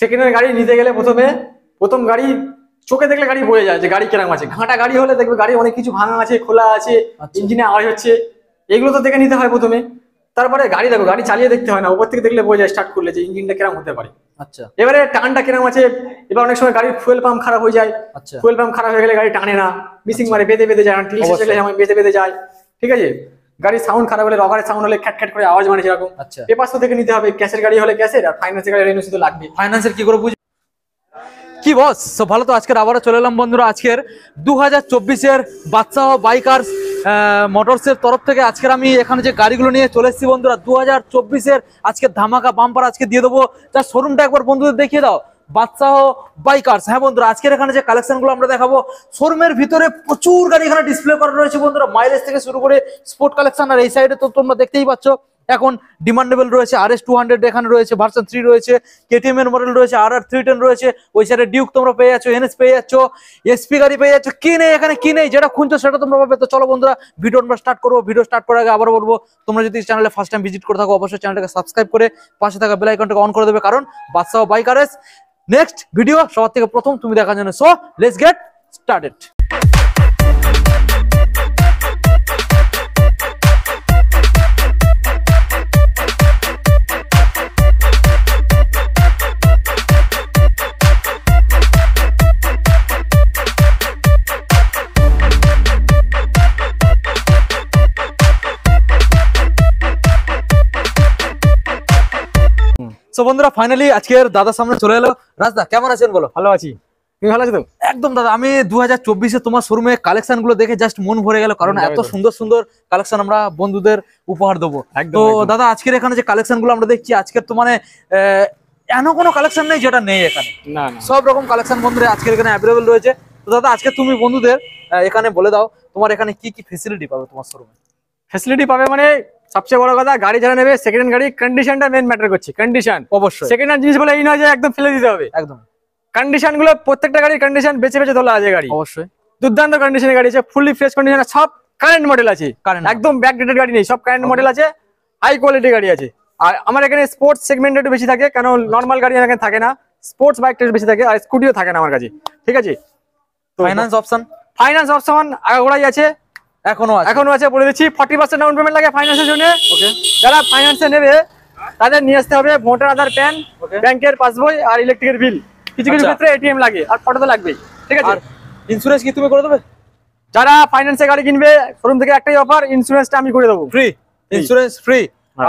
Second hand গাড়ি নিতে গেলে প্রথমে প্রথম গাড়ি চোখে দেখলে গাড়ি বয়ে যায় যে গাড়ি কেরাম আছে ঘাঁটা গাড়ি হলে দেখবে গাড়ি অনেক কিছু ভাঙা আছে খোলা আছে আচ্ছা। ইঞ্জিনে আওয়াজ হচ্ছে এগুলো তো দেখে নিতে হয় প্রথমে তারপরে গাড়ি দেখো গাড়ি চালিয়ে দেখতে হয় না উপর থেকে দেখলে বোঝা যায় স্টার্ট করলে যে ইঞ্জিনটা কেরাম হতে পারে আচ্ছা এবারে টানটা কেরাম আছে এবার অনেক সময় গাড়ির ফুয়েল পাম্প খারাপ হয়ে যায় আচ্ছা ফুয়েল পাম্প খারাপ হয়ে গেলে গাড়ি টানে না মিসিং মারে বেঁধে বেঁধে যায় না টিল বেঁধে বেঁধে যায় ঠিক আছে গাড়ির সাউন্ড খারাপ হলে রবারের সাউন্ড হলে খ্যাট খ্যাট করে আওয়াজ মানে সেরকম আচ্ছা পাশ থেকে নিতে হবে ক্যাশের গাড়ি হলে ক্যাশের আর ফাইন্যান্সের গাড়ি হলে তো লাগবে ফাইন্যান্সের কি করে বুঝ কি বস সো ভালো তো আজকের আবারও চলে এলাম বন্ধুরা আজকের দু হাজার চব্বিশের বাচ্চা বাইকার্স মোটরসের তরফ থেকে আজকের আমি এখানে যে গাড়িগুলো নিয়ে চলে এসেছি বন্ধুরা দু হাজার চব্বিশের আজকে ধামাকা বাম্পার আজকে দিয়ে দেবো তার শোরুমটা একবার বন্ধুদের দেখিয়ে দাও বাদশাহ বাইকার্স হ্যাঁ বন্ধুরা আজকের এখানে যে কালেকশনগুলো আমরা দেখাবো শোরুমের ভিতরে প্রচুর গাড়ি এখানে ডিসপ্লে করা রয়েছে বন্ধুরা মাইলেজ থেকে শুরু করে স্পোর্ট কালেকশন আর এই সাইডে তো তোমরা দেখতেই পাচ্ছ এখন ডিমান্ডেবল রয়েছে আর এস টু হান্ড্রেড এখানে রয়েছে ভার্সন থ্রি রয়েছে কেটিএম এর মডেল রয়েছে আর আর থ্রি টেন রয়েছে ওই সাইডে ডিউক তোমরা পেয়ে যাচ্ছ এনএস পেয়ে যাচ্ছ এসপি গাড়ি পেয়ে যাচ্ছ কি নেই এখানে কি নেই যেটা খুঁজছো সেটা তোমরা পাবে তো চলো বন্ধুরা ভিডিও আমরা স্টার্ট করবো ভিডিও স্টার্ট করার আগে আবার বলবো তোমরা যদি চ্যানেলে ফার্স্ট টাইম ভিজিট করে থাকো অবশ্যই চ্যানেলটাকে সাবস্ক্রাইব করে পাশে থাকা বেলাইকনটাকে অন করে দেবে কারণ বাদশাহ এস নেক্সট ভিডিও সবার থেকে প্রথম তুমি দেখার জন্য so let's get started so বন্ধুরা ফাইনালি আজকের দাদার সামনে চলে এলো রাজদা কেমন আছেন বলো ভালো আছি তুমি ভালো আছো একদম দাদা আমি দু হাজার চব্বিশে তোমার শোরুমে কালেকশন গুলো দেখে জাস্ট মন ভরে গেল কারণ এত সুন্দর সুন্দর কালেকশন আমরা বন্ধুদের উপহার দেবো তো দাদা আজকের এখানে যে কালেকশন গুলো আমরা দেখছি আজকের তো মানে এমন কোনো কালেকশন নেই যেটা নেই এখানে সব রকম কালেকশন বন্ধুরা আজকের এখানে অ্যাভেলেবেল রয়েছে তো দাদা আজকে তুমি বন্ধুদের এখানে বলে দাও তোমার এখানে কি কি ফেসিলিটি পাবে তোমার শোরুমে ফেসিলিটি পাবে মানে সবচেয়ে বড় কথা গাড়ি যারা নেবে সেকেন্ড হ্যান্ড গাড়ি কন্ডিশনটা মেন ম্যাটার করছে কন্ডিশন অবশ্যই সেকেন্ড হ্যান্ড জিনিস বলে এই নয় যে একদম ফেলে দিতে হবে একদম কন্ডিশন গুলো প্রত্যেকটা গাড়ির কন্ডিশন বেছে বেছে তোলা আছে গাড়ি অবশ্যই দুর্দান্ত কন্ডিশনের গাড়ি আছে ফুললি ফ্রেশ কন্ডিশনে সব কারেন্ট মডেল আছে একদম ব্যাকডেটেড গাড়ি নেই সব কারেন্ট মডেল আছে হাই কোয়ালিটি গাড়ি আছে আর আমার এখানে স্পোর্টস সেগমেন্ট একটু বেশি থাকে কারণ নর্মাল গাড়ি এখানে থাকে না স্পোর্টস বাইকটা বেশি থাকে আর স্কুটিও থাকে না আমার কাছে ঠিক আছে ফাইন্যান্স অপশন ফাইন্যান্স অপশন আগাগোড়াই আছে এখনো আছে এখনো আছে বলে দিচ্ছি 40% ডাউন পেমেন্ট লাগে ফাইন্যান্সের জন্য ওকে যারা ফাইন্যান্সে নেবে তাদের নিয়ে আসতে হবে ভোটার আধার প্যান ব্যাংকের পাসবই আর ইলেকট্রিকের বিল কিছু কিছু আচ্ছা। ক্ষেত্রে এটিএম লাগে আর ফটো তো লাগবেই ঠিক আছে ইন্স্যুরেন্স কি তুমি করে দেবে যারা ফাইন্যান্সে গাড়ি কিনবে শোরুম থেকে একটাই অফার ইন্স্যুরেন্সটা আমি করে দেবো ফ্রি ইন্স্যুরেন্স ফ্রি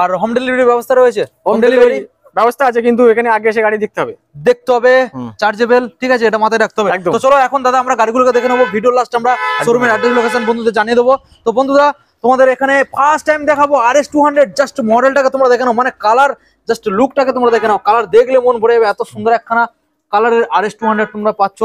আর হোম ডেলিভারি ব্যবস্থা রয়েছে হোম ডেলিভারি ব্যবস্থা আছে কিন্তু এখানে আগে এসে গাড়ি দেখতে হবে দেখতে হবে চার্জেবল ঠিক আছে এটা মাথায় রাখতে হবে তো চলো এখন দাদা আমরা গাড়িগুলোকে দেখে নেবো ভিডিও লাস্ট আমরা শোরুমের অ্যাড্রেস লোকেশন বন্ধুদের জানিয়ে দেবো তো বন্ধুরা তোমাদের এখানে ফার্স্ট টাইম দেখাবো R S two hundred just মডেলটাকে তোমরা দেখে নাও মানে কালার জাস্ট লুকটাকে তোমরা দেখে নাও কালার দেখলে মন ভরে যাবে এত সুন্দর একখানা কালারের আর এস টু হান্ড্রেড তোমরা পাচ্ছ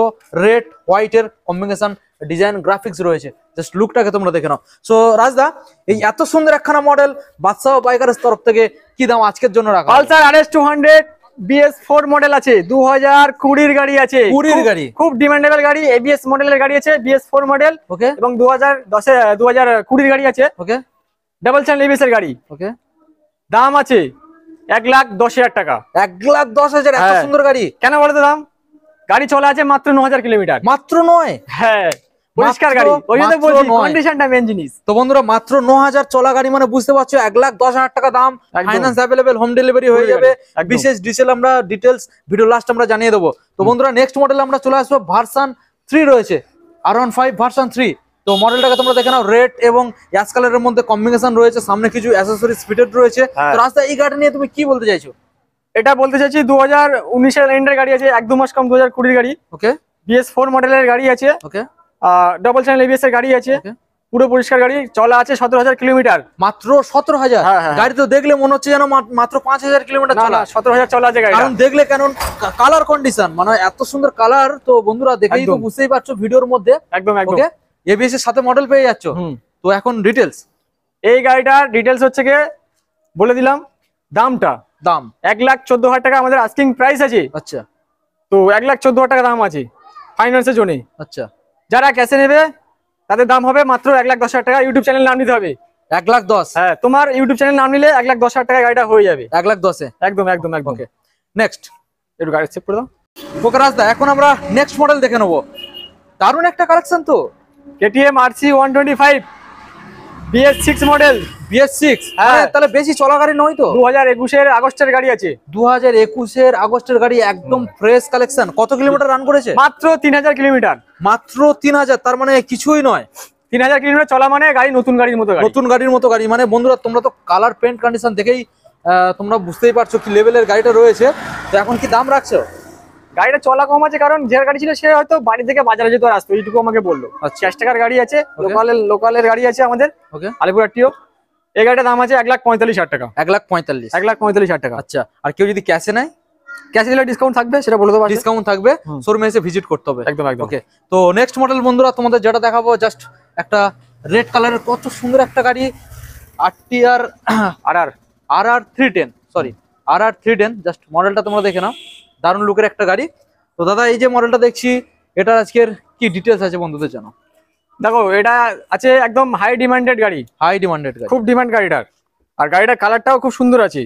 রেড হোয়াইটের কম্বিনেশন ডিজাইন গ্রাফিক্স রয়েছে জাস্ট লুকটাকে তোমরা দেখে নাও সো রাজদা এই এত সুন্দর একখানা মডেল বাদশাহ বাইকার তরফ থেকে কি দাম আজকের জন্য রাখা Pulsar R S two hundred BS four model আছে দু হাজার কুড়ির গাড়ি আছে কুড়ির গাড়ি খুব ডিমান্ডেবল গাড়ি এবিএস মডেলের গাড়ি আছে বিএস ফোর মডেল ওকে এবং দু হাজার দশে দু হাজার কুড়ির গাড়ি আছে ওকে ডাবল চ্যানেল এবিএস এর গাড়ি ওকে দাম আছে এক লাখ দশ হাজার টাকা এক লাখ দশ হাজার এত হ্যাঁ। সুন্দর গাড়ি কেন বলতো দাম গাড়ি চলে আছে মাত্র ন হাজার কিলোমিটার মাত্র নয় হ্যাঁ জিনিস তো বন্ধুরা মাত্র চলা গাড়ি মানে বুঝতে পারছো লাখ হাজার টাকা দাম ফাইন্যান্স হোম ডেলিভারি হয়ে যাবে বিশেষ আমরা ভিডিও লাস্ট আমরা জানিয়ে তো বন্ধুরা নেক্সট মডেল আমরা চলে আসবো ভার্সন রয়েছে ভার্সন তো তোমরা দেখে নাও রেড এবং মধ্যে কম্বিনেশন রয়েছে সামনে কিছু রয়েছে হ্যাঁ। রাস্তা এই গাড়ি নিয়ে তুমি কি বলতে চাইছো এটা বলতে চাইছি 2019 এর গাড়ি আছে এক দু মাস কম হাজার কুড়ির গাড়ি ওকে বিএস4 মডেলের গাড়ি আছে ওকে ডবল চ্যানেল এবিএস এর গাড়ি আছে পুরো পরিষ্কার গাড়ি চলা আছে সতেরো হাজার কিলোমিটার মাত্র সতেরো হাজার হ্যাঁ, হ্যাঁ। গাড়ি তো দেখলে মনে হচ্ছে যেন মাত্র পাঁচ হাজার কিলোমিটার চলা সতেরো হাজার চলা আছে গাড়ি দেখলে কেন কালার কন্ডিশন মানে এত সুন্দর কালার তো বন্ধুরা দেখেই তো বুঝতেই পারছো ভিডিওর মধ্যে একদম একদম এবিএস এর সাথে মডেল পেয়ে যাচ্ছ তো এখন ডিটেলস এই গাড়িটার ডিটেলস হচ্ছে গিয়ে বলে দিলাম দামটা দাম এক লাখ চোদ্দ হাজার টাকা আমাদের আস্কিং প্রাইস আছে আচ্ছা তো এক লাখ চোদ্দ হাজার টাকা দাম আছে ফাইন্যান্সের জন্যই আচ্ছা যারা ক্যাশে নেবে তাদের দাম হবে মাত্র এক লাখ দশ হাজার টাকা ইউটিউব চ্যানেল নাম নিতে হবে এক লাখ দশ হ্যাঁ তোমার ইউটিউব চ্যানেল নাম নিলে এক লাখ দশ হাজার টাকা গাড়িটা হয়ে যাবে এক লাখ দশে একদম একদম একদম নেক্সট একটু গাড়ি সেভ করে দাও ওকে রাস্তা এখন আমরা নেক্সট মডেল দেখে নেবো দারুণ একটা কালেকশন তো KTM RC one twenty five BS six model BS six হ্যাঁ তাহলে বেশি চলা গাড়ি নয় তো দু হাজার একুশের আগস্টের গাড়ি আছে দু হাজার একুশের আগস্টের গাড়ি একদম ফ্রেশ কালেকশন কত কিলোমিটার রান করেছে মাত্র তিন হাজার কিলোমিটার মাত্র তিন হাজার তার মানে কিছুই নয় তিন হাজার কিলোমিটার চলা মানে গাড়ি নতুন গাড়ির মতো নতুন গাড়ির মতো গাড়ি মানে বন্ধুরা তোমরা তো কালার পেন্ট কন্ডিশন দেখেই তোমরা বুঝতেই পারছো কি লেভেলের গাড়িটা রয়েছে তো এখন কি দাম রাখছো গাড়িটা চলা কম আছে কারণ যে গাড়ি ছিল সে হয়তো বাড়ি থেকে বাজারে যেতে আসতো এইটুকু আমাকে বললো আচ্ছা। চার টাকার গাড়ি আছে লোকালের লোকালের গাড়ি আছে আমাদের আলিপুর টিও এই গাড়িটার দাম আছে এক লাখ পঁয়তাল্লিশ হাজার টাকা এক লাখ পঁয়তাল্লিশ এক লাখ পঁয়তাল্লিশ হাজার টাকা আচ্ছা আর কেউ যদি ক্যাশে নেয় ক্যাশে ডিসকাউন্ট থাকবে সেটা ডিসকাউন্ট থাকবে এসে ভিজিট করতে হবে একদম ওকে তো নেক্সট মডেল বন্ধুরা তোমাদের যেটা দেখাবো জাস্ট একটা রেড কত সুন্দর একটা গাড়ি R R R R three ten sorry R R three ten just মডেলটা তোমরা দেখে নাও দারুণ লুকের একটা গাড়ি তো দাদা এই যে মডেলটা দেখছি এটার আজকের কি ডিটেলস আছে বন্ধুদের জন্য দেখো এটা আছে একদম হাই ডিমান্ডেড গাড়ি হাই ডিমান্ডেড গাড়ি খুব ডিমান্ড গাড়িটার আর গাড়িটার কালারটাও খুব সুন্দর আছে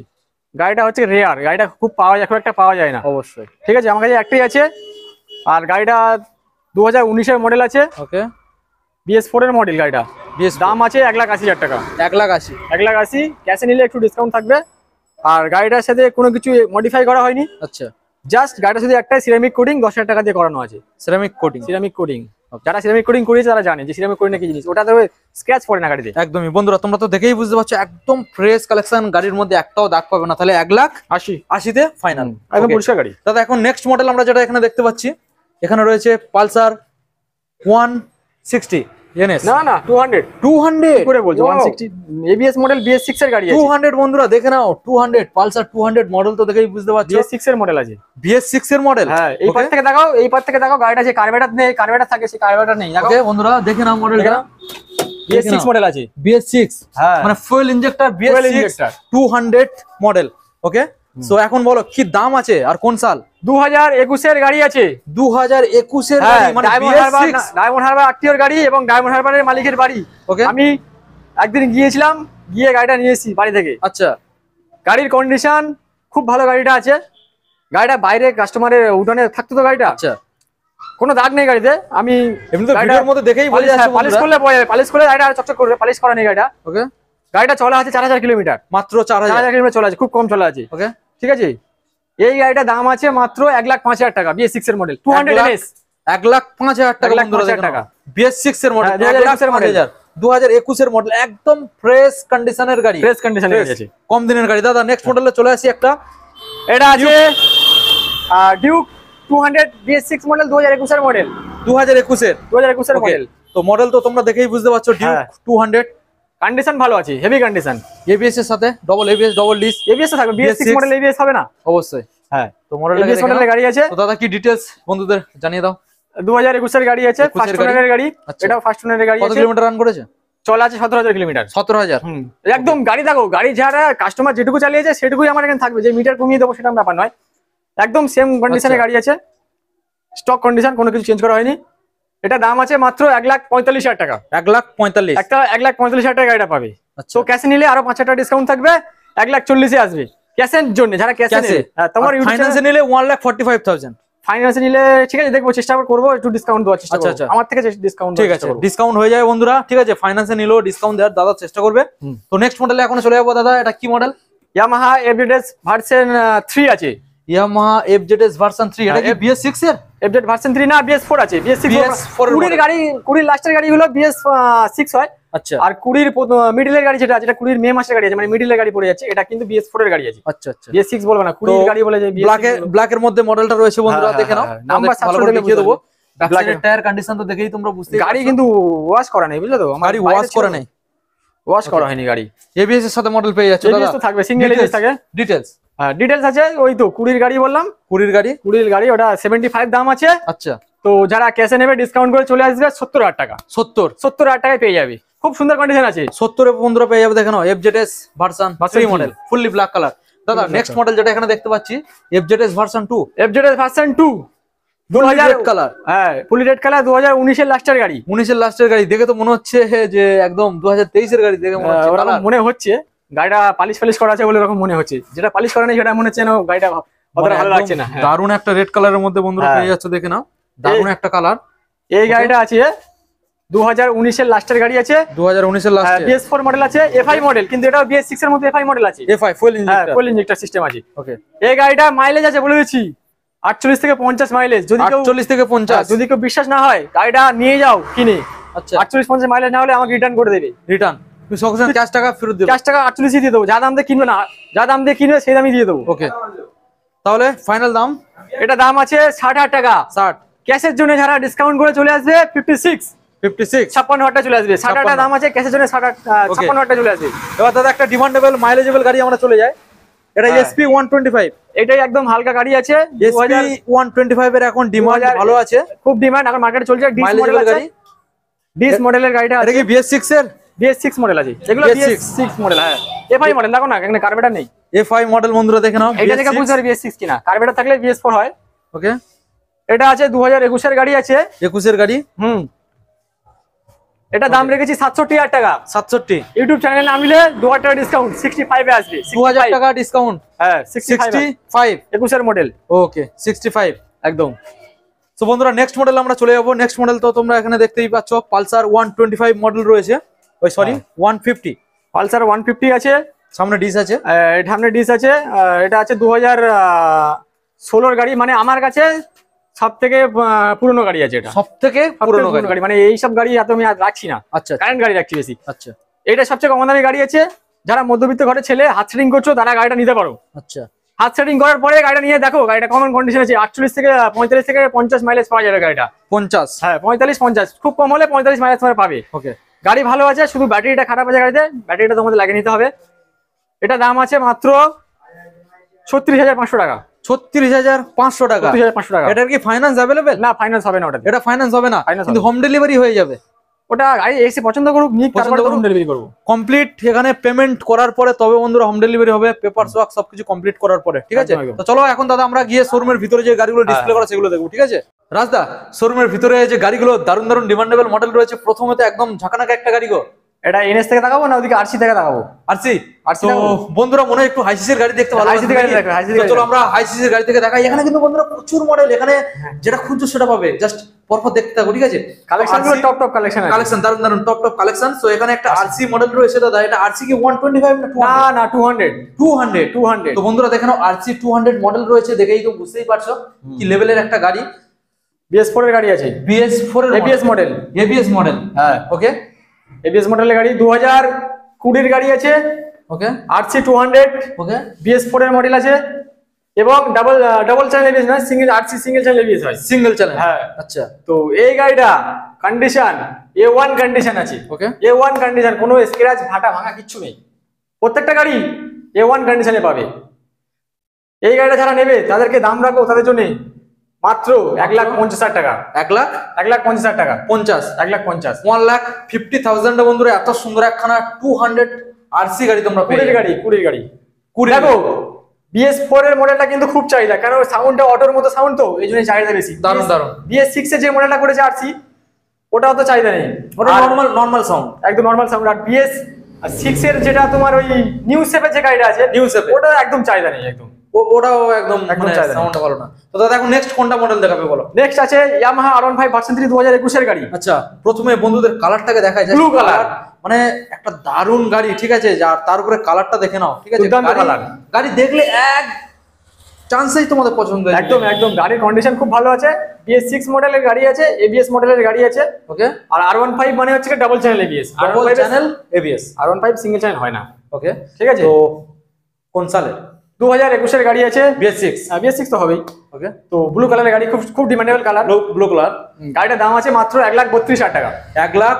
গাড়িটা হচ্ছে রেয়ার গাড়িটা খুব পাওয়া যায় খুব একটা পাওয়া যায় না অবশ্যই ঠিক আছে আমার কাছে একটাই আছে আর গাড়িটা দু হাজার মডেল আছে ওকে বিএস ফোর এর মডেল গাড়িটা বিএস দাম আছে এক লাখ আশি হাজার টাকা এক লাখ আশি এক লাখ আশি ক্যাশে নিলে একটু ডিসকাউন্ট থাকবে আর গাড়িটার সাথে কোনো কিছু মডিফাই করা হয়নি আচ্ছা জাস্ট গাড়িটা শুধু একটাই সিরামিক কোডিং দশ হাজার টাকা দিয়ে করানো আছে সিরামিক কোডিং সিরামিক কোডিং যারা সিরামিক কোডিং করেছে তারা জানে যে সিরামিক কোটিং কি জিনিস ওটা তবে স্ক্র্যাচ পড়ে না গাড়িতে একদমই বন্ধুরা তোমরা তো দেখেই বুঝতে পারছো একদম ফ্রেশ কালেকশন গাড়ির মধ্যে একটাও দাগ পাবে না তাহলে এক লাখ আশি আশিতে ফাইনাল একদম পরিষ্কার গাড়ি দাদা এখন নেক্সট মডেল আমরা যেটা এখানে দেখতে পাচ্ছি এখানে রয়েছে পালসার ওয়ান সিক্সটি এনএস না না 200 200 করে বলছো 160 মডেল বিএস6 এর গাড়ি আছে 200 বন্ধুরা দেখে নাও 200 পালসার 200 মডেল তো দেখেই বুঝতে পারছো বিএস6 এর মডেল আছে বিএস6 এর মডেল হ্যাঁ এই পাশ থেকে দেখাও এই পাশ থেকে দেখাও গাড়িটা যে কার্বেটার নেই কার্বেটার থাকে সেই কার্বেটার নেই বন্ধুরা দেখে নাও মডেলটা বিএস6 মডেল আছে বিএস6 হ্যাঁ মানে ফুয়েল ইনজেক্টর বিএস6 200 মডেল ওকে সো এখন বলো কি দাম আছে আর কোন সাল দু হাজার একুশের গাড়ি আছে দু হাজার একুশের হ্যাঁ, ডায়মন্ড মানে হারবার আটটিওর গাড়ি এবং ডায়মন্ড হারবারের মালিকের বাড়ি ওকে আমি একদিন গিয়েছিলাম গিয়ে গাড়িটা নিয়ে এসেছি বাড়ি থেকে আচ্ছা গাড়ির কন্ডিশন খুব ভালো গাড়িটা আছে গাড়িটা বাইরে কাস্টমারের উঠানে থাকতো তো গাড়িটা আচ্ছা কোনো দাগ নেই গাড়িতে আমি ভিডিওর মধ্যে দেখেই বলে পালিশ হ্যাঁ, করলে পালিশ করলে গাড়িটা চকচক করবে পালিশ করা নেই গাড়িটা ওকে গাড়িটা চলা আছে চার হাজার কিলোমিটার মাত্র চার হাজার কিলোমিটার চলে আছে খুব কম চলে আছে ওকে ঠিক আছে এই গাড়িটা দাম আছে মাত্র এক লাখ পাঁচ হাজার টাকা বিএস এর মডেল টু হান্ড্রেড এস এক লাখ পাঁচ হাজার টাকা বিএস সিক্স এর মডেল হ্যাঁ, একুশের মডেল একদম ফ্রেশ গাড়ি ফ্রেশ কম দিনের গাড়ি দাদা নেক্সট চলে আসি একটা এটা আছে Duke two hundred six model একুশের মডেল একুশের একুশের মডেল তো মডেল তো তোমরা দেখেই বুঝতে পারছো ডিউক টু হান্ড্রেড কন্ডিশন ভালো আছে হেভি কন্ডিশন এবিএস এর সাথে double ABS double disc ABS থাকবে বিএস 6 মডেল এবিএস হবে না অবশ্যই হ্যাঁ তো মডেল এবিএস মডেলের গাড়ি আছে তো দাদা কি ডিটেইলস বন্ধুদের জানিয়ে দাও 2021 এর গাড়ি আচ্ছা। আছে ফার্স্ট ওনারের গাড়ি এটা ফার্স্ট ওনারের গাড়ি আছে কত কিলোমিটার রান করেছে চলে আছে সতেরো হাজার কিলোমিটার সতেরো হাজার একদম গাড়ি দেখো গাড়ি যারা কাস্টমার যেটুকু চালিয়েছে সেটুকুই আমার এখানে থাকবে যে মিটার কমিয়ে দেবো সেটা ব্যাপার নয় একদম সেম কন্ডিশনে আচ্ছা। গাড়ি আছে স্টক কন্ডিশন কোনো কিছু চেঞ্জ করা হয়নি এটা দাম আছে মাত্র এক লাখ পঁয়তাল্লিশ হাজার টাকা এক লাখ পঁয়তাল্লিশ একটা এক লাখ পঁয়তাল্লিশ হাজার টাকা এটা পাবে আচ্ছা। তো ক্যাশে নিলে আরো পাঁচ হাজার ডিসকাউন্ট থাকবে এক লাখ চল্লিশে আসবে ক্যাশের জন্য যারা ক্যাশে তোমার ফাইন্যান্সে নিলে one lakh forty five thousand ফাইন্যান্সে নিলে ঠিক আছে দেখবো চেষ্টা করবো একটু ডিসকাউন্ট দেওয়ার চেষ্টা আচ্ছা, আচ্ছা। আমার থেকে ডিসকাউন্ট ঠিক আছে ডিসকাউন্ট হয়ে যাবে বন্ধুরা ঠিক আছে ফাইন্যান্সে নিলেও ডিসকাউন্ট দেওয়ার দাদা চেষ্টা করবে তো নেক্সট মডেলে এখন চলে যাবো দাদা এটা কি model Yamaha FZS version three আছে ইয়ামাহা এফজেডএস ভার্সন থ্রি এটা কি বিএস হ্যাঁ, সিক্স এর আপডেট ভার্সন 3 না বিএস আছে বিএস 4 এর গাড়ি 20 লাস্টের গাড়িগুলো বিএস 6 হয় আচ্ছা আর কুড়ির এর মিডলের গাড়ি যেটা যেটা 20 মে মাসের গাড়ি আছে মানে মিডলের গাড়ি পড়ে যাচ্ছে এটা কিন্তু বিএস 4 এর গাড়ি আছে আচ্ছা আচ্ছা বিএস 6 না 20 গাড়ি বলে যে বিএস ব্ল্যাক এর মধ্যে মডেলটা রয়েছে বন্ধুরা হ্যাঁ, দেখে নাও নাম্বার 700 লিখে দেবো ব্ল্যাকের টায়ার কন্ডিশন তো দেখেই তোমরা বুঝতে গাড়ি কিন্তু ওয়াশ করা নাই বুঝলে তো মানে গাড়ি ওয়াশ করা নাই ওয়াশ করা হয়নি গাড়ি এবিএস এর সাথে মডেল পেয়ে যাচ্ছে দাদা এবিএস তো থাকবে সিঙ্গেল এবিএস থাকে ডিটেইলস ডিটেলস আছে ওই তো কুড়ির গাড়ি বললাম কুড়ির গাড়ি কুড়ির গাড়ি ওটা সেভেন্টি ফাইভ দাম আছে আচ্ছা তো যারা ক্যাশে নেবে ডিসকাউন্ট করে চলে আসবে সত্তর হাজার টাকা সত্তর সত্তর হাজার টাকায় পেয়ে যাবে খুব সুন্দর কন্ডিশন আছে সত্তর পনেরো পেয়ে যাবে দেখেন FZS version three model fully black colour দাদা নেক্সট মডেল যেটা এখানে দেখতে পাচ্ছি FZS version two FZS version two দেখে তো মনে হচ্ছে যে একদম দু হাজার তেইশের গাড়ি দেখে মনে হচ্ছে গাড়িটা পালিশ ফালিশ করা আছে বলে এরকম মনে হচ্ছে যেটা পালিশ করা নেই সেটা মনে হচ্ছে না গাড়িটা অতটা মানে ভালো লাগছে না হ্যাঁ। দারুন একটা রেড কালারের মধ্যে বন্ধুরা হ্যাঁ। পেয়ে যাচ্ছে দেখে নাও দারুন একটা কালার হ্যাঁ, এই গাড়িটা আছে উনিশের লাস্টের গাড়ি আছে মডেল আছে মডেল কিন্তু এটা বিএস মডেল আছে এফআই সিস্টেম আছে ওকে এই গাড়িটা মাইলেজ আছে আটচল্লিশ থেকে পঞ্চাশ মাইলেজ যদি থেকে পঞ্চাশ যদি কেউ বিশ্বাস না হয় গাড়িটা নিয়ে যাও কিনে আচ্ছা আটচল্লিশ পঞ্চাশ মাইলেজ না হলে আমাকে রিটার্ন করে দেবে রিটার্ন সকসেন দিয়ে দেব যা দাম দিয়ে কিনবে না যা দাম দিয়ে কিনবে সেই দামই দিয়ে দেব ওকে তাহলে ফাইনাল দাম এটা দাম আছে 60 টাকা 60 ক্যাশের জন্য যারা ডিসকাউন্ট করে চলে আসবে 56 56 56 হাটটা চলে আসবে 60 টাকা দাম আছে ক্যাশের জন্য 60 56 হাটটা চলে আসবে এবার দাদা একটা ডিমান্ডেবল মাইলেজেবল গাড়ি আমরা চলে যাই এটা এসপি হ্যাঁ। ফাইভ এটাই একদম হালকা গাড়ি আছে এসপি 125 এর এখন ডিমান্ড ভালো আছে খুব ডিমান্ড এখন মার্কেটে চলছে ডিস গাড়ি ডিস মডেলের গাড়িটা এটা কি BS6 এর বিএস সিক্স মডেল আছে এগুলো বিএস মডেল হ্যাঁ এফআই মডেল দেখো না এখানে কার্বেটার নেই এফআই মডেল বন্ধুরা দেখে নাও এটা দেখে বুঝতে পারবে বিএস সিক্স কিনা কার্বেটার থাকলে বিএস হয় ওকে এটা আছে দু হাজার একুশের গাড়ি আছে একুশের গাড়ি হুম এটা দাম রেখেছি সাতষট্টি হাজার টাকা সাতষট্টি ইউটিউব চ্যানেলে নাম নিলে দু হাজার টাকা ডিসকাউন্ট সিক্সটি ফাইভে আসবে দু হাজার টাকা ডিসকাউন্ট হ্যাঁ সিক্সটি ফাইভ একুশের মডেল ওকে সিক্সটি ফাইভ একদম তো বন্ধুরা নেক্সট মডেল আমরা চলে যাবো নেক্সট মডেল তো তোমরা এখানে দেখতেই পাচ্ছ Pulsar one twenty five model রয়েছে ওই sorry one fifty Pulsar one fifty আছে সামনে ডিস আছে সামনে ডিস আছে এটা আছে দু হাজার ষোলোর গাড়ি মানে আমার কাছে সব থেকে পুরনো গাড়ি আছে এটা সব থেকে পুরনো গাড়ি মানে এই সব গাড়ি এত আমি রাখছি না আচ্ছা কারেন্ট আচ্ছা। গাড়ি রাখছি বেশি আচ্ছা এটা সবচেয়ে কম দামি গাড়ি আছে যারা মধ্যবিত্ত ঘরে ছেলে হাত সেটিং করছো তারা গাড়িটা নিতে পারো আচ্ছা হাত সেটিং করার পরে গাড়িটা নিয়ে দেখো গাড়িটা কমন কন্ডিশন আছে আটচল্লিশ থেকে পঁয়তাল্লিশ থেকে পঞ্চাশ মাইলেজ পাওয়া যাবে গাড়িটা পঞ্চাশ হ্যাঁ পঁয়তাল্লিশ পঞ্চাশ খুব কম হলে পঁয়তাল্লিশ মাইলেজ পাবে ওকে গাড়ি ভালো আছে শুধু ব্যাটারিটা খারাপ আছে গাড়িতে ব্যাটারিটা তোমাদের লাগিয়ে নিতে হবে এটা দাম আছে মাত্র ছত্রিশ হাজার পাঁচশো টাকা ছত্রিশ হাজার পাঁচশো টাকা পাঁচশো টাকা এটার কি ফাইন্যান্স অ্যাভেলেবেল না ফাইন্যান্স হবে না ওটা এটা ফাইন্যান্স হবে না হোম ডেলিভারি হয়ে যাবে ওটা পছন্দ এখানে পেমেন্ট করার পরে তবে বন্ধুরা হোম ডেলিভারি হবে কমপ্লিট করার পরে ঠিক আছে চলো এখন দাদা আমরা গিয়ে ভিতরে যে ডিসপ্লে সেগুলো ঠিক আছে শোরুমের ভিতরে যে গাড়িগুলো মডেল হ্যাঁ। রয়েছে প্রথমে একদম একটা গাড়ি গো এটা থেকে না ওদিকে থেকে বন্ধুরা মনে হয় একটু গাড়ি দেখতে গাড়ি আমরা গাড়ি থেকে দেখাই এখানে কিন্তু বন্ধুরা প্রচুর মডেল এখানে হ্যাঁ। যেটা খুঁজছো সেটা পাবে জাস্ট পরপর দেখতে থাকো ঠিক আছে collection top top collection collection দারুন দারুন টপ টপ কালেকশন সো এখানে একটা আরসি মডেল রয়েছে দাদা এটা আরসি কি 125 না না 200 200 200 তো বন্ধুরা দেখেন আরসি 200 মডেল রয়েছে দেখেই তো বুঝতেই পারছো কি লেভেলের একটা গাড়ি BS4 এর গাড়ি আছে BS4 এর ABS মডেল ABS মডেল হ্যাঁ ওকে ABS মডেলের গাড়ি 2020 এর গাড়ি আছে ওকে আরসি 200 ওকে BS4 এর মডেল আছে এবং ডাবল ডাবল চ্যানেল এবিএস নয় single RC single channel ABS হয় সিঙ্গেল চ্যানেল হ্যাঁ আচ্ছা তো এই গাড়িটা কন্ডিশন এ ওয়ান কন্ডিশন আছে ওকে এ ওয়ান কন্ডিশন কোনো স্ক্র্যাচ ফাটা ভাঙা কিচ্ছু নেই প্রত্যেকটা গাড়ি এ ওয়ান কন্ডিশনে পাবে এই গাড়িটা যারা নেবে তাদেরকে দাম রাখো তাদের জন্য মাত্র এক লাখ পঞ্চাশ হাজার টাকা এক লাখ এক লাখ পঞ্চাশ হাজার টাকা পঞ্চাশ এক লাখ পঞ্চাশ ওয়ান লাখ ফিফটি থাউজেন্ড বন্ধুরা এত সুন্দর একখানা টু হান্ড্রেড আরসি গাড়ি তোমরা কুড়ির গাড়ি কুড়ির গাড়ি কুড়ি দেখো বিএস ফোর এর মডেলটা কিন্তু খুব চাহিদা কারণ সাউন্ডটা অটোর মতো সাউন্ড তো এই জন্য চাহিদা বেশি দারুণ দারুণ বিএস সিক্স এর যে মডেলটা করেছে আরসি ওটা অত চাহিদা নেই ওটা নর্মাল নর্মাল সাউন্ড একদম নর্মাল সাউন্ড আর বিএস সিক্স এর যেটা তোমার ওই নিউ সেফের যে গাড়িটা আছে নিউ সেফ ওটা একদম চাহিদা নেই একদম ওটাও একদম মানে সাউন্ড না তো দাদা এখন নেক্সট কোনটা মডেল দেখাবে বলো নেক্সট আছে Yamaha R one five version three হাজার একুশের গাড়ি আচ্ছা প্রথমে বন্ধুদের কালারটাকে দেখা কালার মানে একটা দারুণ গাড়ি ঠিক আছে যার তার উপরে কালারটা দেখে নাও ঠিক আছে গাড়ি দেখলে এক চান্সেই তোমাদের পছন্দ একদম একদম গাড়ির কন্ডিশন খুব ভালো আছে বিএস সিক্স মডেলের গাড়ি আছে এবিএস মডেলের গাড়ি আছে ওকে আর আর ওয়ান ফাইভ মানে হচ্ছে double channel ABS double channel ABS R one five single channel হয় না ওকে ঠিক আছে তো কোন সালে দু হাজার একুশের গাড়ি আছে বিএস সিক্স বিএস সিক্স তো হবেই ওকে তো ব্লু কালারের গাড়ি খুব খুব ডিমান্ডেবল কালার ব্লু কালার গাড়িটার দাম আছে মাত্র এক লাখ বত্রিশ হাজার টাকা এক লাখ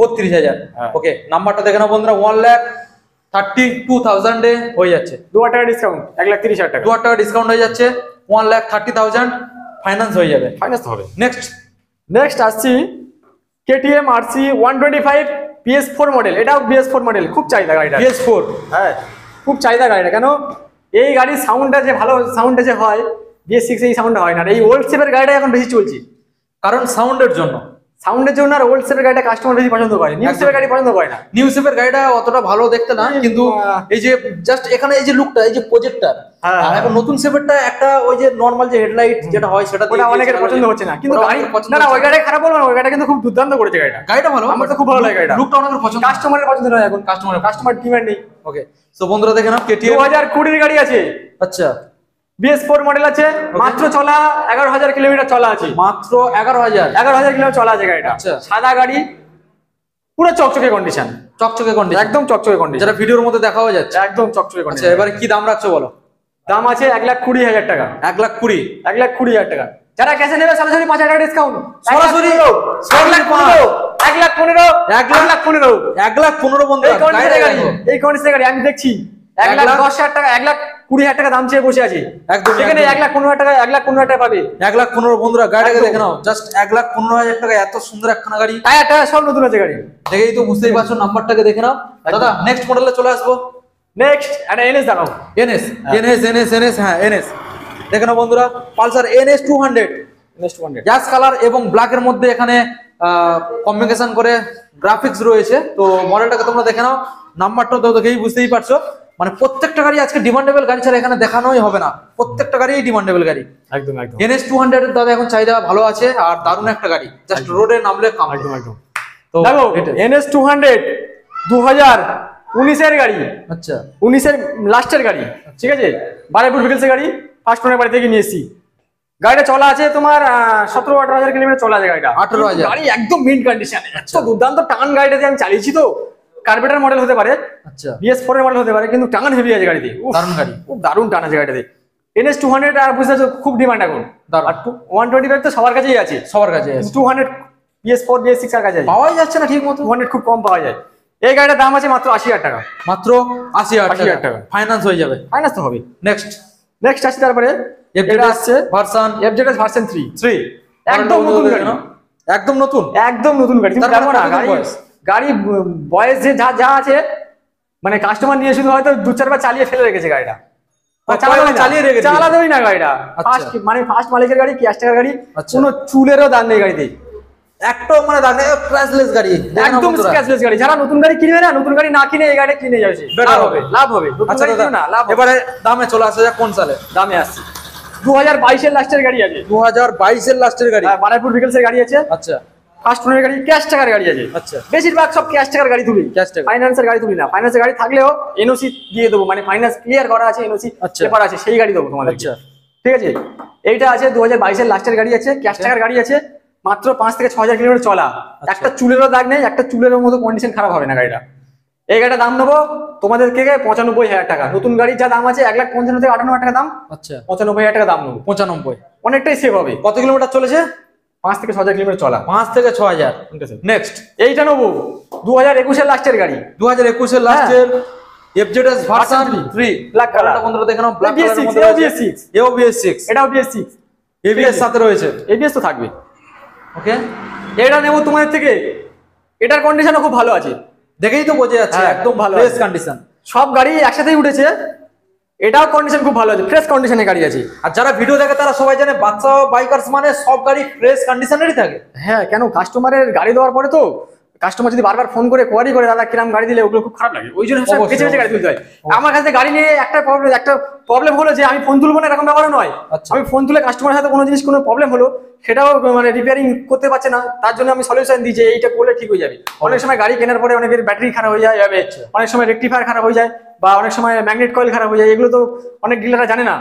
বত্রিশ হাজার হ্যাঁ। ওকে নাম্বারটা দেখে নাও বন্ধুরা ওয়ান লাখ থার্টি টু হয়ে যাচ্ছে দু হাজার টাকা ডিসকাউন্ট এক লাখ হাজার টাকা দু হাজার টাকা ডিসকাউন্ট হয়ে যাচ্ছে ওয়ান লাখ থার্টি থাউজেন্ড হয়ে যাবে ফাইন্যান্স হবে নেক্সট নেক্সট আসছি KTM RC one twenty five four model এটাও বিএস ফোর মডেল খুব চাহিদা গাড়িটা বিএস ফোর হ্যাঁ খুব চাহিদা গাড়িটা কেন এই গাড়ির সাউন্ডটা যে ভালো সাউন্ড যে হয় বিএস সিক্স এই সাউন্ডটা হয় না এই ওল্ড শেপের গাড়িটা এখন বেশি চলছে কারণ সাউন্ডের জন্য সাউন্ডের জন্য আর ওল্ড সেফের গাড়িটা কাস্টমার বেশি পছন্দ করে নিউ সেফের গাড়ি পছন্দ করে না নিউ সেফের গাড়িটা অতটা ভালো দেখতে না হ্যাঁ। কিন্তু এই যে জাস্ট এখানে এই যে লুকটা এই যে প্রজেক্টটা হ্যাঁ, আর হ্যাঁ। এখন নতুন সেফেরটা একটা ওই যে নর্মাল যে হেডলাইট যেটা হয় সেটা ওটা অনেকের পছন্দ হচ্ছে না কিন্তু গাড়ি না না ওই গাড়ি খারাপ বলবো না ওই গাড়িটা কিন্তু খুব দুর্দান্ত করেছে গাড়িটা গাড়িটা ভালো আমার তো খুব ভালো লাগে গাড়িটা লুকটা অনেকের পছন্দ কাস্টমারের পছন্দ নয় এখন কাস্টমার কাস্টমার ডিমান্ড নেই ওকে সো বন্ধুরা দেখেন কেটিএম 2020 এর গাড়ি আছে আচ্ছা বিএস ফোর মডেল আছে মাত্র চলা এগারো হাজার কিলোমিটার চলা আছে মাত্র এগারো হাজার এগারো হাজার কিলোমিটার চলা আছে গাড়িটা আচ্ছা। সাদা গাড়ি পুরো চকচকে কন্ডিশন চকচকে কন্ডিশন একদম চকচকে কন্ডিশন যেটা ভিডিওর মধ্যে দেখাও যাচ্ছে একদম চকচকে কন্ডিশন আচ্ছা, এবারে কি দাম রাখছো বলো দাম আছে এক লাখ কুড়ি হাজার টাকা এক লাখ কুড়ি এক লাখ কুড়ি হাজার টাকা যারা ক্যাশে নেবে সরাসরি পাঁচ হাজার ডিসকাউন্ট সরাসরি এক লাখ পনেরো এক লাখ পনেরো এক লাখ পনেরো বন্ধু এই কন্ডিশনে গাড়ি আমি দেখছি এক লাখ দশ হাজার টাকা এক লাখ কুড়ি হাজার টাকা দাম চেয়ে বসে আছি একদম এখানে এক লাখ পনেরো টাকা এক লাখ পনেরো টাকা পাবে এক লাখ পনেরো বন্ধুরা গাড়িটাকে দেখে নাও জাস্ট এক লাখ পনেরো হাজার টাকা এত সুন্দর একখানা গাড়ি হ্যাঁ টায়ার সব নতুন আছে গাড়ি দেখেই তো বুঝতেই পারছো নাম্বারটাকে দেখে নাও দাদা নেক্সট মডেলে চলে আসবো নেক্সট একটা এনএস দাঁড়াও এনএস এনএস এনএস এনএস হ্যাঁ এনএস হ্যাঁ, দেখে নাও বন্ধুরা Pulsar NS two hundred NS two hundred gas colour এবং ব্ল্যাকের মধ্যে এখানে কম্বিনেশন করে গ্রাফিক্স রয়েছে তো মডেলটাকে তোমরা দেখে নাও নাম্বারটা তো দেখেই বুঝতেই পারছো মানে প্রত্যেকটা গাড়ি আজকে ডিমান্ডেবল গাড়ি ছাড়া এখানে দেখানোই হবে না প্রত্যেকটা গাড়ি ডিমান্ডেবল গাড়ি একদম একদম এনএস টু হান্ড্রেড দাদা এখন চাহিদা ভালো আছে আর দারুণ একটা গাড়ি জাস্ট রোডে নামলে কাম একদম একদম তো এনএস টু হান্ড্রেড দু হাজার উনিশের গাড়ি আচ্ছা উনিশের লাস্টের গাড়ি ঠিক আছে বারাইপুর ভিকেলসের গাড়ি ফার্স্ট ওনার বাড়ি থেকে নিয়ে এসেছি গাড়িটা চলা আছে তোমার সতেরো আঠারো হাজার কিলোমিটার চলা আছে গাড়িটা আঠারো হাজার গাড়ি একদম মিন কন্ডিশন এত দুর্দান্ত টান গাড়িটাতে আমি চালিয়েছি তো কার্বেটার মডেল হতে পারে আচ্ছা বিএস ফোর এর মডেল হতে পারে কিন্তু টান হেভি আছে গাড়িতে দারুণ গাড়ি খুব দারুণ টান আছে গাড়িতে এনএস টু হান্ড্রেড আর বুঝতে খুব ডিমান্ড এখন আর ওয়ান টোয়েন্টি ফাইভ তো সবার কাছেই আছে সবার কাছে two hundred BS four BS six কাছে পাওয়াই যাচ্ছে না ঠিক মতো হান্ড্রেড খুব কম পাওয়া যায় এই গাড়িটার দাম আছে মাত্র আশি হাজার টাকা মাত্র আশি হাজার টাকা ফাইন্যান্স হয়ে যাবে ফাইন্যান্স তো হবে নেক্সট নেক্সট আছে তারপরে এফজেড আসছে version FZ version three three একদম নতুন গাড়ি একদম নতুন একদম নতুন গাড়ি তার গাড়ি বয়স যে যা যা আছে মানে কাস্টমার নিয়ে শুধু হয়তো দু চারবার চালিয়ে ফেলে রেখেছে গাড়িটা চালিয়ে ফার্স্ট আচ্ছা। মানে মালিকের গাড়ি গাড়ি আচ্ছা। মানে গাড়ি একদম গাড়ি যারা নতুন গাড়ি না নতুন গাড়ি না কিনে এই গাড়ি কিনে যাবে বেটার হবে লাভ হবে আচ্ছা, না লাভ এবারে দামে চলে কোন সালে দামে আসছে লাস্টের গাড়ি আছে 2022 লাস্টের গাড়ি হ্যাঁ, গাড়ি আছে আচ্ছা কাস্টমারের গাড়ি ক্যাশ টাকার গাড়ি আছে আচ্ছা বেশিরভাগ সব ক্যাশ টাকার গাড়ি তুলি ক্যাশ টাকা ফাইন্যান্সের গাড়ি তুলি না ফাইন্যান্সের গাড়ি থাকলেও এনওসি দিয়ে দেবো মানে ফাইন্যান্স ক্লিয়ার করা আছে এনওসি পেপার আচ্ছা। আছে সেই গাড়ি দেবো তোমাদের আচ্ছা ঠিক আছে এইটা আছে দু হাজার বাইশের লাস্টের গাড়ি আছে ক্যাশ টাকার গাড়ি আছে মাত্র পাঁচ থেকে ছ হাজার কিলোমিটার চলা আচ্ছা। একটা চুলেরও দাগ নেই একটা চুলের মতো কন্ডিশন খারাপ হবে না গাড়িটা এই গাড়িটা দাম নেবো তোমাদেরকে পঁচানব্বই হাজার টাকা নতুন গাড়ির যা দাম আছে এক লাখ পঞ্চান্ন থেকে আটান্ন হাজার টাকা দাম আচ্ছা পঁচানব্বই হাজার টাকা দাম নেবো পঁচানব্বই অনেকটাই সেভ হবে কত কিলোমিটার চলেছে পাঁচ থেকে ছ হাজার কিলোমিটার চলা পাঁচ থেকে ছ হাজার নেক্সট এইটা নেবো দু হাজার একুশের লাস্টের গাড়ি দু হাজার একুশের লাস্টের হ্যাঁ। সাথে রয়েছে তো ওকে এটা নেব তোমাদের থেকে এটার কন্ডিশনও খুব ভালো আছে দেখেই তো হ্যাঁ, ভালো কন্ডিশন সব গাড়ি একসাথেই উঠেছে এটাও কন্ডিশন খুব ভালো আছে ফ্রেশ কন্ডিশনে গাড়ি আছে আর যারা ভিডিও দেখে তারা সবাই জানে বাচ্চা বাইকার্স মানে সব গাড়ি ফ্রেশ কন্ডিশনেরই থাকে হ্যাঁ কেন কাস্টমারের গাড়ি দেওয়ার পরে তো কাস্টমার যদি বারবার ফোন করে কোয়ারি করে দাদা কিরাম গাড়ি দিলে ওগুলো খুব খারাপ লাগে ওই জন্য বেছে বেছে গাড়ি তুলতে হয় আমার কাছে গাড়ি নিয়ে একটা প্রবলেম একটা প্রবলেম হলো যে আমি ফোন তুলবো না এরকম ব্যাপার নয় আচ্ছা। আমি ফোন তুলে কাস্টমারের সাথে কোনো জিনিস কোনো প্রবলেম হলো সেটাও মানে রিপেয়ারিং করতে পারছে না তার জন্য আমি সলিউশন দিই যে এইটা করলে ঠিক হয়ে যাবে অনেক সময় গাড়ি কেনার পরে অনেকের ব্যাটারি খারাপ হয়ে যায় আচ্ছা। অনেক সময় রেকটিফায়ার খারাপ হয়ে যায় বা অনেক সময় ম্যাগনেট কয়েল খারাপ হয়ে যায় এগুলো তো অনেক ডিলাররা জানে না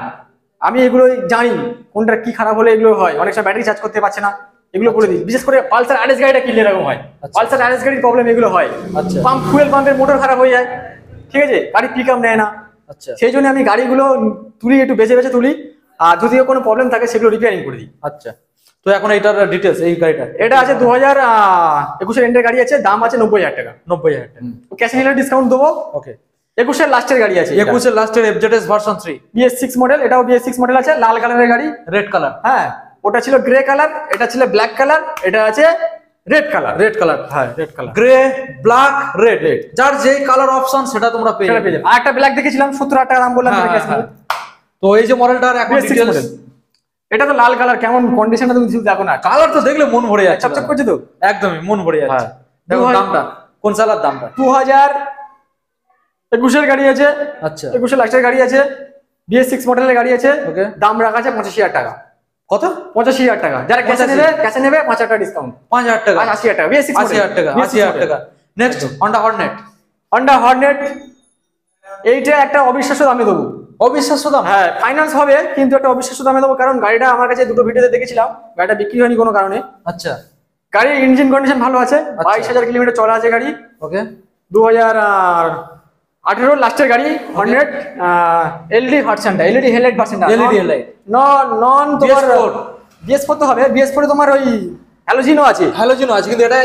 আমি এগুলো জানি কোনটা কি খারাপ হলে এগুলো হয় অনেক সময় ব্যাটারি চার্জ করতে পারছে না এগুলো বলে আচ্ছা। দিই বিশেষ করে পালসার এস গাড়িটা কিনলে এরকম হয় আচ্ছা। পালসার এস গাড়ির প্রবলেম এগুলো হয় পাম্প ফুয়েল পাম্পের মোটর খারাপ হয়ে যায় ঠিক আছে গাড়ি পিক আপ নেয় না আচ্ছা সেই জন্য আমি গাড়িগুলো তুলি একটু বেছে বেছে তুলি আর যদিও কোনো প্রবলেম থাকে সেগুলো রিপেয়ারিং করে দিই আচ্ছা তো এখন এইটার ডিটেলস এই গাড়িটা এটা আছে দু হাজার একুশের এন্ডের গাড়ি আছে দাম আছে নব্বই হাজার টাকা নব্বই হাজার টাকা ক্যাশ নিলে ডিসকাউন্ট দেবো ওকে একুশের লাস্টের গাড়ি আছে একুশের লাস্টের FZS version three BS six model এটাও বিএস সিক্স মডেল আছে লাল কালারের গাড়ি রেড কালার হ্যাঁ ওটা ছিল গ্রে কালার এটা ছিল ব্ল্যাক কালার এটা আছে রেড কালার রেড কালার হ্যাঁ red colour grey black red red যার যেই কালার অপশন সেটা তোমরা পেয়ে যাবে আর একটা ব্ল্যাক দেখেছিলাম সত্তর হাজার টাকা দাম বললাম হ্যাঁ, হ্যাঁ। তো এই যে মডেলটার এখন ডিটেলস এটা তো লাল কালার কেমন কন্ডিশন তুমি কিছু দেখো না কালার তো দেখলে মন ভরে যাচ্ছে চপচপ করছে তো একদমই মন ভরে যাচ্ছে হ্যাঁ। দেখো দামটা কোন সালার দামটা দু হাজার একুশের গাড়ি আছে আচ্ছা একুশে লাস্টের গাড়ি আছে বিএস সিক্স মডেলের গাড়ি আছে ওকে দাম রাখা আছে পঁচাশি হাজার টাকা কত পঁচাশি হাজার টাকা যারা ক্যাশে নেবে ক্যাশে নেবে পাঁচ হাজার ডিসকাউন্ট পাঁচ হাজার টাকা আশি হাজার টাকা বিএস আশি হাজার টাকা আশি হাজার টাকা next Honda Hornet Honda Hornet এইটা একটা অবিশ্বাস্য দামে দেবো অবিশ্বাস্য দাম হ্যাঁ ফাইন্যান্স হবে কিন্তু একটা অবিশ্বাস্য দামে দেবো কারণ গাড়িটা আমার কাছে দুটো ভিডিওতে দেখেছিলাম গাড়িটা বিক্রি হয়নি কোনো কারণে আচ্ছা গাড়ির ইঞ্জিন কন্ডিশন ভালো আছে আচ্ছা। বাইশ হাজার কিলোমিটার চলা আছে গাড়ি ওকে দু হাজার আঠেরো লাস্টের গাড়ি হান্ড্রেড এলডি ভার্সনটা এলইডি হেডলাইট ভার্সনটা এলইডি হেডলাইট নন তোমার বিএস ফোর তো হবে বিএস ফোরে তোমার ওই হ্যালোজিনও আছে হ্যালোজিনও আছে কিন্তু এটা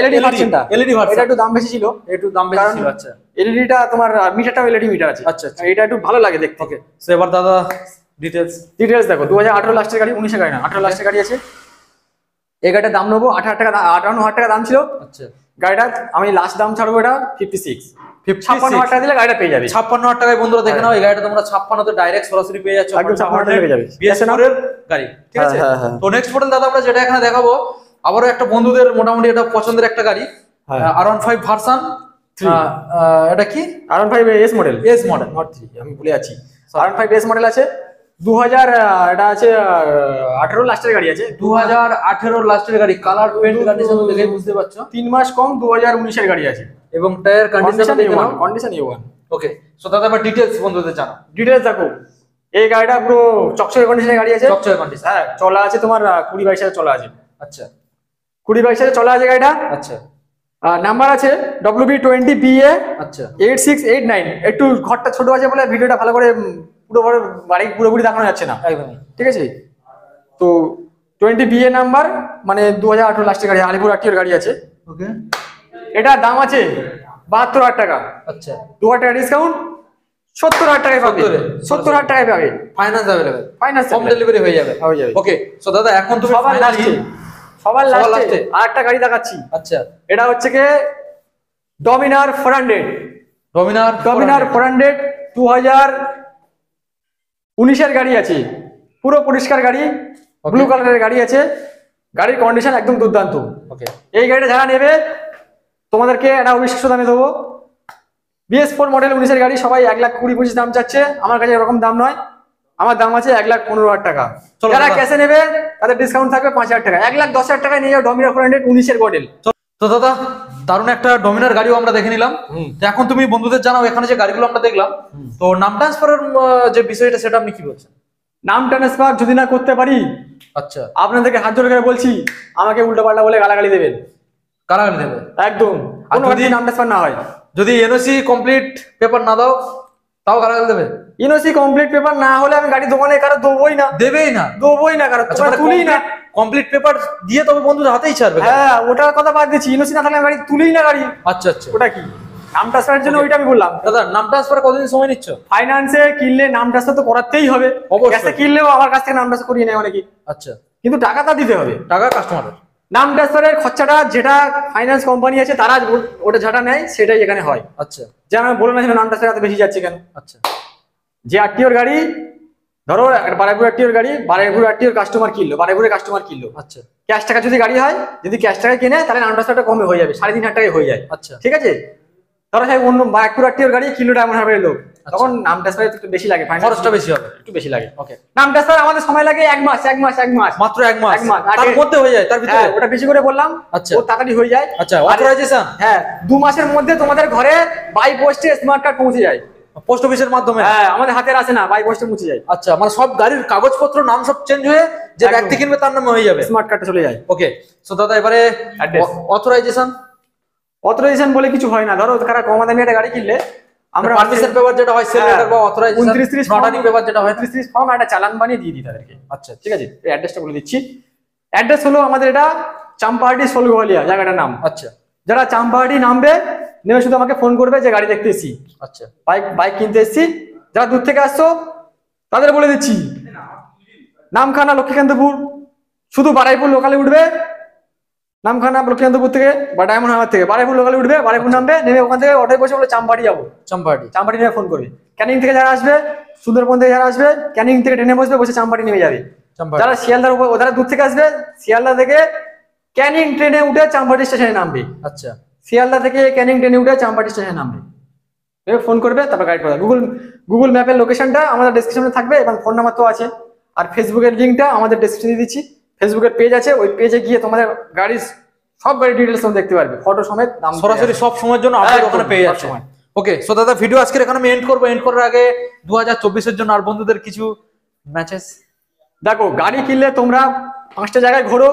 এলইডি ভার্সনটা এলইডি ভার্সন এটা একটু দাম বেশি ছিল একটু দাম বেশি ছিল আচ্ছা এলইডিটা e তোমার মিটারটাও এলইডি e মিটার আছে আচ্ছা, আচ্ছা এটা একটু ভালো লাগে দেখতে ওকে সো এবার দাদা ডিটেলস ডিটেইলস দেখো 2018 লাস্টের গাড়ি 19 এর গাড়ি না 18 লাস্টের গাড়ি আছে এই গাড়িটার দাম নেবো 18000 টাকা 58000 টাকা দাম ছিল আচ্ছা গাড়িটা আমি লাস্ট দাম ছাড়বো এটা 56 ছাপ্পান্ন হাজার টাকা দিলে গাড়িটা পেয়ে যাবে ছাপ্পান্ন হাজার টাকায় দেখে হ্যাঁ। তোমরা ডাইরেক্ট সরাসরি পেয়ে যাচ্ছ গাড়ি ঠিক হ্যাঁ, আছে হ্যাঁ, দাদা আমরা যেটা এখানে দেখাবো আবারও একটা বন্ধুদের মোটামুটি এটা পছন্দের একটা গাড়ি আর ওয়ান ফাইভ ভার্সান এটা কি R one five S model S model not three আমি ভুলে আছি R one five S model আছে দু হাজার এটা আছে আঠেরো লাস্টের গাড়ি আছে দু হাজার আঠেরো লাস্টের গাড়ি কালার পেন্ট কন্ডিশন দেখে বুঝতে পারছো তিন মাস কম দু হাজার উনিশের গাড়ি আছে এবং tyre condition condition you okay so দাদা এবার ডিটেলস বন্ধুদের জানো ডিটেলস দেখো এই গাড়িটা পুরো চকচকে কন্ডিশনের গাড়ি আছে চকচকে কন্ডিশন হ্যাঁ চলা আছে তোমার কুড়ি বাইশ হাজার চলা আছে আচ্ছা কুড়ি বাইশের চলে আছে গাড়িটা আচ্ছা আর নাম্বার আছে W B twenty B A আচ্ছা এইট সিক্স এইট নাইন একটু ঘরটা ছোট আছে বলে ভিডিওটা ভালো করে পুরোপুরি বাড়ি পুরোপুরি দেখানো যাচ্ছে না ঠিক আছে তো টোয়েন্টি বিএ নাম্বার মানে দু হাজার আঠেরো লাস্টের গাড়ি আলিপুর আটটির গাড়ি আছে ওকে এটার দাম আছে বাহাত্তর হাজার টাকা আচ্ছা দু হাজার টাকা ডিসকাউন্ট সত্তর হাজার টাকায় পাবে সত্তর হাজার টাকায় পাবে finance available finance home delivery হয়ে যাবে হয়ে যাবে ওকে সো দাদা এখন তুমি সবার লাস্টে সবার লাস্টে আর একটা গাড়ি দেখাচ্ছি আচ্ছা এটা হচ্ছে কি Dominar four hundred Dominar Dominar four hundred two হাজার উনিশের গাড়ি আছে পুরো পরিষ্কার গাড়ি ব্লু কালারের গাড়ি আছে গাড়ির কন্ডিশন একদম দুর্দান্ত ওকে এই গাড়িটা যারা নেবে তোমাদেরকে একটা অবিশ্বাস্য দামে দেবো বিএস ফোর মডেল উনিশের গাড়ি সবাই এক লাখ কুড়ি পঁচিশ দাম চাচ্ছে আমার কাছে এরকম দাম নয় আমার দাম আছে এক লাখ পনেরো হাজার টাকা যারা ক্যাশে নেবে তাদের ডিসকাউন্ট থাকবে পাঁচ হাজার টাকা এক লাখ দশ হাজার টাকায় নিয়ে যাও ডমিনার ফোর হান্ড্রেড উনিশের মডেল তো দাদা দারুণ একটা ডমিনার গাড়িও আমরা দেখে নিলাম এখন তুমি বন্ধুদের জানাও এখানে যে গাড়িগুলো আমরা দেখলাম তো নাম ট্রান্সফারের যে বিষয়টা সেটা আপনি কি বলছেন নাম ট্রান্সফার যদি না করতে পারি আচ্ছা আপনাদেরকে হাত জোর করে বলছি আমাকে উল্টো পাল্টা বলে গালাগালি দেবেন গালাগালি দেবেন একদম যদি নাম ট্রান্সফার না হয় যদি এনওসি কমপ্লিট পেপার না দাও তাও গালাগাল দেবে ইউনিভার্সি কমপ্লিট পেপার না হলে আমি গাড়ি দোকানে কারো দেবোই না দেবেই না দেবোই না কারো আচ্ছা, তুলি না কমপ্লিট পেপার দিয়ে তবে বন্ধুদের হাতেই ছাড়বে হ্যাঁ ওটার কথা বাদ দিচ্ছি ইউনিভার্সি না থাকলে আমি গাড়ি তুলি না গাড়ি আচ্ছা আচ্ছা ওটা কি নাম ট্রান্সফারের জন্য ওইটা আমি বললাম দাদা নাম ট্রান্সফার কতদিন সময় নিচ্ছ ফাইন্যান্সে কিনলে নাম ট্রান্সফার তো করাতেই হবে অবশ্যই কিনলেও আমার কাছ থেকে নাম ট্রান্সফার করিয়ে নেয় অনেকে আচ্ছা কিন্তু টাকা তা দিতে হবে টাকা কাস্টমারের নাম ট্রান্সফারের খরচাটা যেটা ফাইন্যান্স কোম্পানি আছে তারা ওটা যেটা নেয় সেটাই এখানে হয় আচ্ছা যে আমি বলে না নামটা টাচের এত বেশি যাচ্ছে কেন আচ্ছা যে আরটিওর গাড়ি ধরো বারাইপুর আরটিওর গাড়ি বারাইপুর আরটিওর কাস্টমার কিনলো বারাইপুরের কাস্টমার কিনলো আচ্ছা ক্যাশ টাকা যদি গাড়ি হয় যদি ক্যাশ টাকা কিনে তাহলে নামটা টাচটা কমে হয়ে যাবে সাড়ে তিন হাজার টাকায় হয়ে যায় আচ্ছা ঠিক আছে ধরো সাহেব অন্য বারাইপুর আরটিওর গাড়ি কিলো ডায়মন্ড হারবারের লোক আচ্ছা। তখন নাম ট্রান্সফারে একটু বেশি লাগে খরচটা বেশি হবে একটু বেশি লাগে ওকে নাম ট্রান্সফার আমাদের সময় লাগে এক মাস এক মাস এক মাস মাত্র এক মাস এক মাস তার মধ্যে হয়ে যায় তার ভিতরে হ্যাঁ, ওটা বেশি করে বললাম আচ্ছা ও তাড়াতাড়ি হয়ে যায় আচ্ছা অথরাইজেশন হ্যাঁ দু মাসের মধ্যে তোমাদের ঘরে বাই পোস্টে স্মার্ট কার্ড পৌঁছে যায় পোস্ট অফিসের মাধ্যমে হ্যাঁ আমাদের হাতের আছে না বাই পোস্টে মুছে যায় আচ্ছা মানে সব গাড়ির কাগজপত্র নাম সব চেঞ্জ হয়ে যে ব্যক্তি কিনবে তার নামে হয়ে যাবে স্মার্ট কার্ডটা চলে যায় ওকে সো দাদা এবারে অথরাইজেশন অথরাইজেশন বলে কিছু হয় না ধরো তারা কম দামি একটা গাড়ি কিনলে আমরা পারমিশন পেপার যেটা হয় সেল লেটার হ্যাঁ। বা অথরাইজেশন 29 30 নটারি পেপার যেটা হয় 30 30 ফর্ম একটা চালান বানিয়ে দিয়ে দিই তাদেরকে আচ্ছা ঠিক আছে এই অ্যাড্রেসটা বলে দিচ্ছি অ্যাড্রেস হলো আমাদের এটা চাম্পাহাটি সলুয়ালিয়া জায়গাটার নাম আচ্ছা যারা চাম্পাহাটি নামবে নেমে শুধু আমাকে ফোন করবে যে গাড়ি দেখতে এসছি আচ্ছা বাইক বাইক কিনতে এসছি যারা দূর থেকে আসছো তাদের বলে দিচ্ছি নামখানা লক্ষ্মীকান্তপুর শুধু বারাইপুর লোকালে উঠবে নামখানা লক্ষ্মীনাথপুর থেকে বা ডায়মন্ড হাওয়ার থেকে বারেপুর লোকালে উঠবে বারাইপুর নামবে নেমে ওখান থেকে অটোয় বসে বলে চাম্পাটি যাবো চাম্পাটি চাম্পাটি নেমে ফোন করবে ক্যানিং থেকে যারা আসবে সুন্দরবন থেকে যারা আসবে ক্যানিং থেকে ট্রেনে বসবে বসে চাম্পাটি নেমে যাবে যারা শিয়ালদার উপর যারা দূর থেকে আসবে শিয়ালদা থেকে ক্যানিং ট্রেনে উঠে চাম্পাটি স্টেশনে নামবে আচ্ছা শিয়ালদা থেকে ক্যানিং ট্রেনে উঠে চাম্পাটি স্টেশনে নামবে ফোন করবে তারপর গাইড করবে গুগল গুগল ম্যাপের লোকেশনটা আমাদের ডিসক্রিপশনে থাকবে এবং ফোন নাম্বার তো আছে আর ফেসবুকের লিঙ্কটা আমাদের ডিসক্রিপশনে দিচ্ছি ফেসবুকের পেজ আছে ওই পেজে গিয়ে তোমাদের গাড়ির সব গাড়ির ডিটেলস তুমি দেখতে পারবে ফটো সমেত দাম সরাসরি সব সময়ের জন্য আপডেট ওখানে পেয়ে যাচ্ছে ওকে সো দাদা ভিডিও আজকে এখানে আমি এন্ড করবো এন্ড করার আগে দু এর জন্য আর বন্ধুদের কিছু ম্যাচেস দেখো গাড়ি কিনলে তোমরা পাঁচটা জায়গায় ঘোরো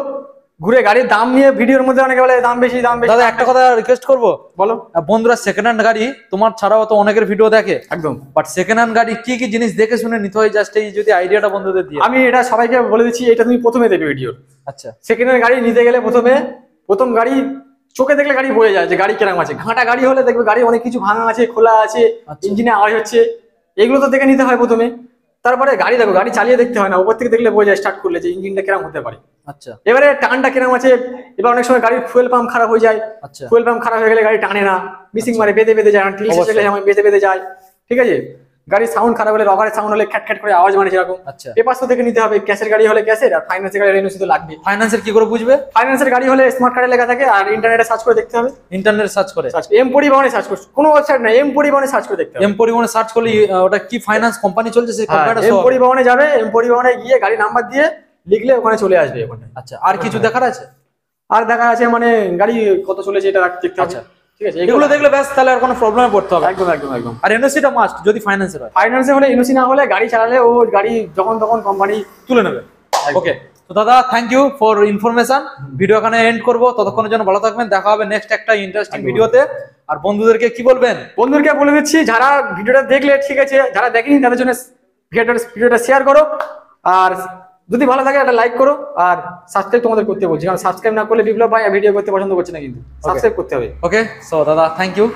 ঘুরে গাড়ির দাম নিয়ে ভিডিওর মধ্যে অনেকে বলে দাম বেশি দাম বেশি দাদা একটা কথা রিকোয়েস্ট করবো বলো বন্ধুরা সেকেন্ড হ্যান্ড গাড়ি তোমার ছাড়াও তো অনেকের ভিডিও দেখে একদম বাট সেকেন্ড হ্যান্ড গাড়ি কি কি জিনিস দেখে শুনে নিতে হয় জাস্ট এই যদি আইডিয়াটা বন্ধুদের দিয়ে আমি এটা সবাইকে বলে দিচ্ছি এটা তুমি প্রথমে দেখবে ভিডিও আচ্ছা সেকেন্ড হ্যান্ড গাড়ি নিতে গেলে প্রথমে প্রথম গাড়ি চোখে দেখলে গাড়ি বয়ে যায় যে গাড়ি কেরাম আছে ঘাটা গাড়ি হলে দেখবে গাড়ি অনেক কিছু ভাঙা আছে খোলা আছে ইঞ্জিনে আচ্ছা। আওয়াজ হচ্ছে এগুলো তো দেখে নিতে হয় প্রথমে তারপরে গাড়ি দেখো গাড়ি চালিয়ে দেখতে হয় না উপর থেকে দেখলে বোঝা স্টার্ট করলে যে ইঞ্জিনটা কিরম হতে পারে আচ্ছা এবারে টানটা কিরম আছে এবার অনেক সময় গাড়ির ফুয়েল পাম্প খারাপ হয়ে যায় আচ্ছা ফুয়েল পাম্প খারাপ হয়ে গেলে গাড়ি টানে না মিসিং মারে বেঁধে বেঁধে যায় টিল শেষ হয়ে গেলে বেঁধে বেঁধে যায় ঠিক আছে গাড়ির সাউন্ড খারাপ হলে রবারের সাউন্ড হলে খ্যাট খ্যাট করে আওয়াজ মানে সেরকম আচ্ছা এ পাশ থেকে নিতে হবে ক্যাশের গাড়ি হলে ক্যাশের আর ফাইন্যান্সের গাড়ি এনওসি তো লাগবে ফাইন্যান্সের কি করে বুঝবে ফাইন্যান্সের গাড়ি হলে স্মার্ট কার্ডে লেখা থাকে আর ইন্টারনেটে সার্চ করে দেখতে হবে ইন্টারনেটে সার্চ করে এম পরিবহনে সার্চ করছে কোনো ওয়েবসাইট না এম পরিবহনে সার্চ করে দেখতে হবে এম পরিবহনে সার্চ করলে ওটা কি ফাইন্যান্স কোম্পানি চলছে সেই কোম্পানিটা হ্যাঁ, এম পরিবহনে যাবে এম পরিবহনে গিয়ে গাড়ি নাম্বার দিয়ে লিখলে ওখানে চলে আসবে ওখানে আচ্ছা আর কিছু হ্যাঁ। দেখার আছে আর দেখা আছে মানে গাড়ি কত চলেছে এটা দেখতে আচ্ছা ঠিক আছে এগুলো দেখলে ব্যাস তাহলে আর কোনো পড়তে হবে একদম একদম একদম আর মাস্ট যদি না হলে গাড়ি চালালে ও গাড়ি যখন কোম্পানি তুলে নেবে ওকে তো দাদা ইউ ফর ইনফরমেশন ভিডিও এখানে এন্ড করবো ভালো থাকবেন দেখা হবে নেক্সট একটা ভিডিওতে আর বন্ধুদেরকে কি বলবেন বন্ধুদেরকে বলে দিচ্ছি যারা ভিডিওটা দেখলে ঠিক আছে যারা দেখেনি তাদের জন্য ভিডিওটা শেয়ার করো আর যদি ভালো থাকে একটা লাইক করো আর সাবস্ক্রাইব তোমাদের করতে বলছি কারণ সাবস্ক্রাইব না করলে বিপ্লব ভাই ভিডিও করতে পছন্দ করছে না কিন্তু সাবস্ক্রাইব করতে হবে ওকে সো দাদা থ্যাংক ইউ